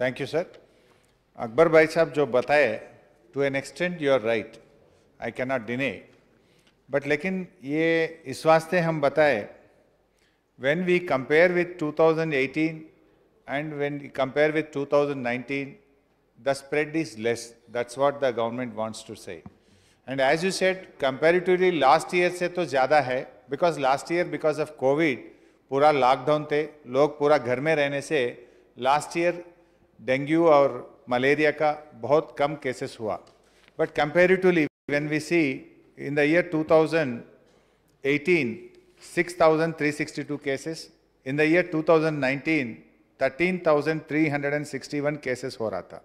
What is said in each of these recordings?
Thank you sir Akbar भाई साहब जो बताए to an extent you are right I can not deny but लेकिन ये इस वास्ते हम बताए when we compare with two thousand eighteen and when compare with two thousand nineteen the spread is less that's what the government wants to say and as you said comparatively last year से तो ज़्यादा है because last year because of Covid पूरा lockdown थे लोग पूरा घर में रहने से लास्ट ईयर डेंगू और मलेरिया का बहुत कम केसेस हुआ but comparatively when we see in the year 2018 6362 cases in the year 2019 13361 cases हो रहा था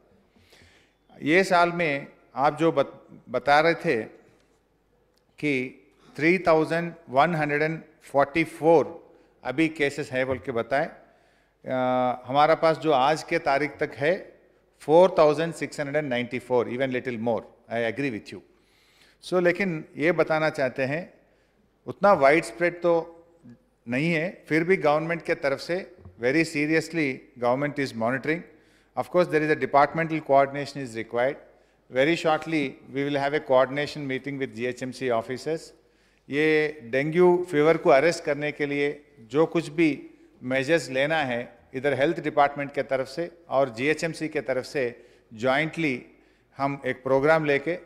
ये साल में आप जो बत, बता रहे थे कि 3144 अभी केसेस हैं बोल के बताएं हमारा पास जो आज के तारीख तक है 4694 even little more I agree with you so लेकिन ये बताना चाहते हैं उतना वाइड स्प्रेड तो नहीं है फिर भी गवर्नमेंट के तरफ से very seriously government is monitoring is a departmental is is required very shortly we will have a will meeting with G H M C officers ये डेंगू फीवर को अरेस्ट करने के लिए जो कुछ भी मेजर्स लेना है इधर हेल्थ डिपार्टमेंट के तरफ से और जीएचएमसी के तरफ से जॉइंटली हम एक प्रोग्राम लेके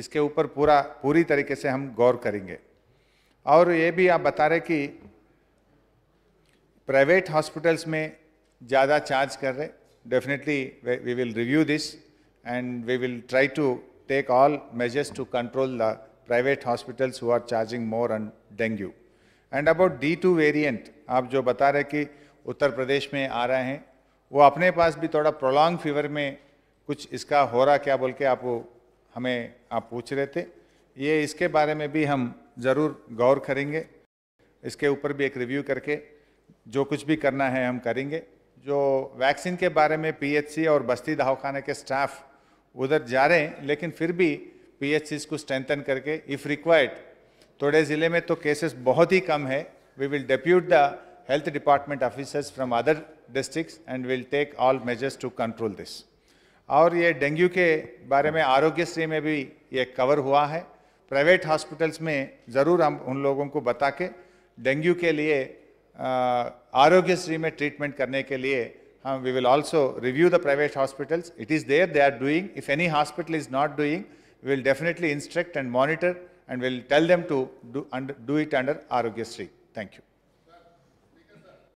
इसके ऊपर पूरा पूरी तरीके से हम गौर करेंगे और ये भी आप बता रहे कि प्राइवेट हॉस्पिटल्स में ज़्यादा चार्ज कर रहे definitely we will review this and we will try to take all measures to control the private hospitals who are charging more and dengue and about D two variant आप जो बता रहे कि उत्तर प्रदेश में आ रहे हैं वो अपने पास भी थोड़ा प्रोलॉन्ग फीवर में कुछ इसका हो रहा क्या बोल के आप वो हमें आप पूछ रहे थे ये इसके बारे में भी हम ज़रूर गौर करेंगे इसके ऊपर भी एक रिव्यू करके जो कुछ भी करना है हम करेंगे जो वैक्सीन के बारे में पीएचसी और बस्ती दवाखाने के स्टाफ उधर जा रहे हैं लेकिन फिर भी पीएचसीज को स्ट्रेंथन करके इफ़ रिक्वायर्ड तोड़े ज़िले में तो केसेस बहुत ही कम है we will depute the health department officers from other district and will take all measures to control this और ये डेंगू के बारे में आरोग्यश्री में भी ये कवर हुआ है प्राइवेट हॉस्पिटल्स में ज़रूर हम उन लोगों को बता के डेंगू के लिए आरोग्यश्री में ट्रीटमेंट करने के लिए हम we will also review the private hospitals it is there they are doing if any hospital is not doing we will definitely instruct and monitor and we'll tell them to do, under, do it under Arogyasri. Thank you.